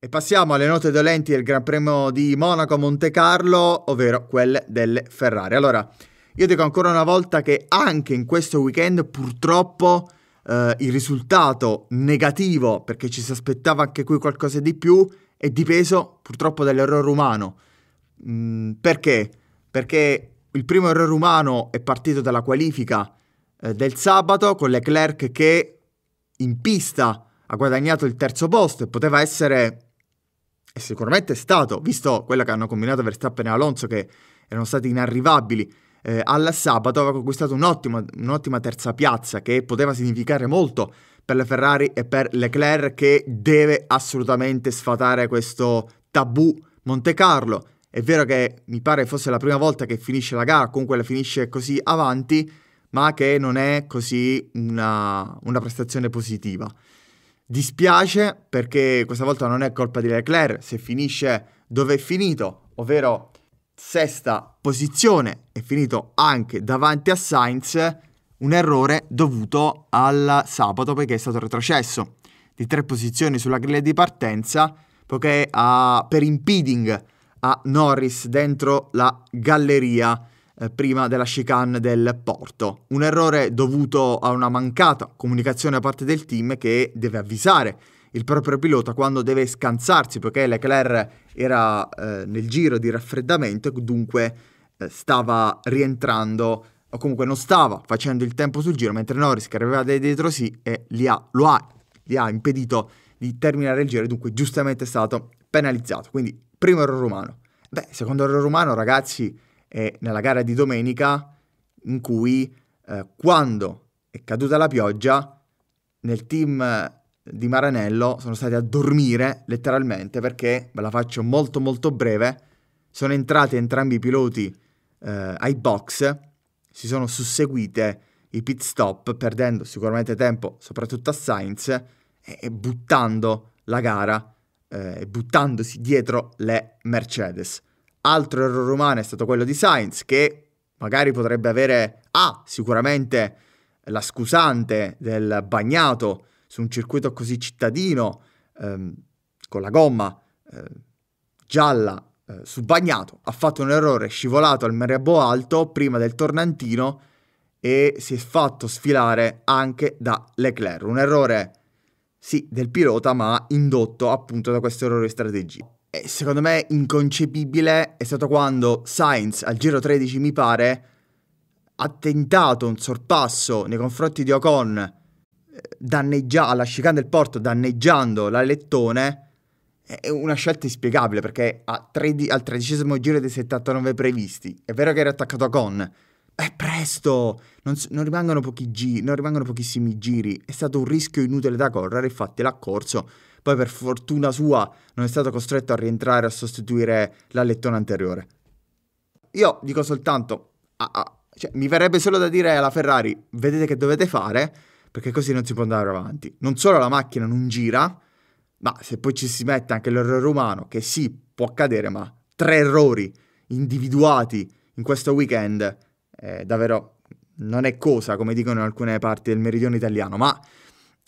E passiamo alle note dolenti del Gran Premio di Monaco a Monte Carlo, ovvero quelle delle Ferrari. Allora, io dico ancora una volta che anche in questo weekend purtroppo eh, il risultato negativo, perché ci si aspettava anche qui qualcosa di più, è dipeso purtroppo dall'errore umano. Mm, perché? Perché il primo errore umano è partito dalla qualifica eh, del sabato con Leclerc che in pista ha guadagnato il terzo posto e poteva essere e sicuramente è stato, visto quella che hanno combinato Verstappen e Alonso che erano stati inarrivabili eh, alla sabato, aveva conquistato un'ottima, un'ottima terza piazza che poteva significare molto per la Ferrari e per Leclerc che deve assolutamente sfatare questo tabù Monte Carlo. È vero che mi pare fosse la prima volta che finisce la gara, comunque la finisce così avanti, ma che non è così una, una prestazione positiva. Dispiace perché questa volta non è colpa di Leclerc se finisce dove è finito, ovvero sesta posizione, è finito anche davanti a Sainz, un errore dovuto al sabato perché è stato retrocesso di tre posizioni sulla griglia di partenza perché ha, per impeding a Norris dentro la galleria eh, prima della chicane del porto. Un errore dovuto a una mancata comunicazione da parte del team che deve avvisare il proprio pilota quando deve scansarsi perché Leclerc era eh, nel giro di raffreddamento e dunque eh, stava rientrando o comunque non stava facendo il tempo sul giro mentre Norris che arrivava da dietro sì e gli ha, lo ha, gli ha impedito di terminare il giro e dunque giustamente è stato penalizzato quindi primo errore umano beh secondo errore umano ragazzi e nella gara di domenica in cui eh, quando è caduta la pioggia nel team eh, di Maranello sono stati a dormire letteralmente perché, ve la faccio molto molto breve, sono entrati entrambi i piloti eh, ai box, si sono susseguite i pit stop perdendo sicuramente tempo soprattutto a Sainz e, e buttando la gara eh, buttandosi dietro le Mercedes. Altro errore umano è stato quello di Sainz che magari potrebbe avere A ah, sicuramente la scusante del bagnato su un circuito così cittadino ehm, con la gomma eh, gialla eh, su bagnato, ha fatto un errore, è scivolato al Merebo Alto prima del tornantino e si è fatto sfilare anche da Leclerc, un errore sì del pilota ma indotto appunto da questo errore di strategia. Eh, secondo me inconcepibile è stato quando Sainz al giro 13 mi pare ha tentato un sorpasso nei confronti di Ocon eh, danneggia- alla chicane del porto danneggiando l'alettone è una scelta inspiegabile perché tre- al tredicesimo giro dei 79 previsti è vero che era attaccato Ocon è presto, non, non, rimangono pochi giri, non rimangono pochissimi giri, è stato un rischio inutile da correre, infatti l'ha corso, poi per fortuna sua non è stato costretto a rientrare a sostituire l'allettone anteriore. Io dico soltanto, ah, ah, cioè, mi verrebbe solo da dire alla Ferrari, vedete che dovete fare, perché così non si può andare avanti. Non solo la macchina non gira, ma se poi ci si mette anche l'errore umano, che sì, può accadere, ma tre errori individuati in questo weekend eh, davvero non è cosa, come dicono in alcune parti del meridione italiano, ma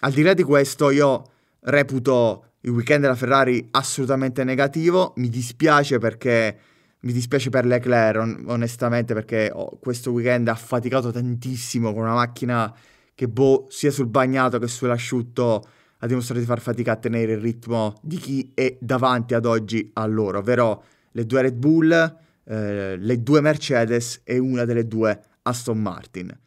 al di là di questo io reputo il weekend della Ferrari assolutamente negativo, mi dispiace perché mi dispiace per Leclerc on- onestamente perché oh, questo weekend ha faticato tantissimo con una macchina che boh, sia sul bagnato che sull'asciutto ha dimostrato di far fatica a tenere il ritmo di chi è davanti ad oggi a loro, ovvero le due Red Bull, eh, le due Mercedes e una delle due Aston Martin.